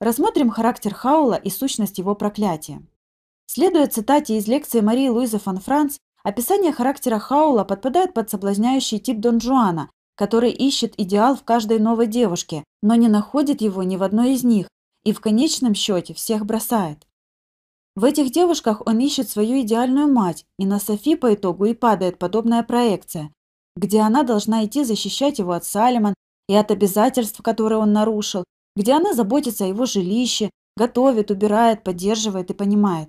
рассмотрим характер Хаула и сущность его проклятия. Следуя цитате из лекции Марии Луизы фон Франц, описание характера Хаула подпадает под соблазняющий тип Дон Жуана, который ищет идеал в каждой новой девушке, но не находит его ни в одной из них и в конечном счете всех бросает. В этих девушках он ищет свою идеальную мать, и на Софи по итогу и падает подобная проекция, где она должна идти защищать его от Салемон и от обязательств, которые он нарушил, где она заботится о его жилище, готовит, убирает, поддерживает и понимает.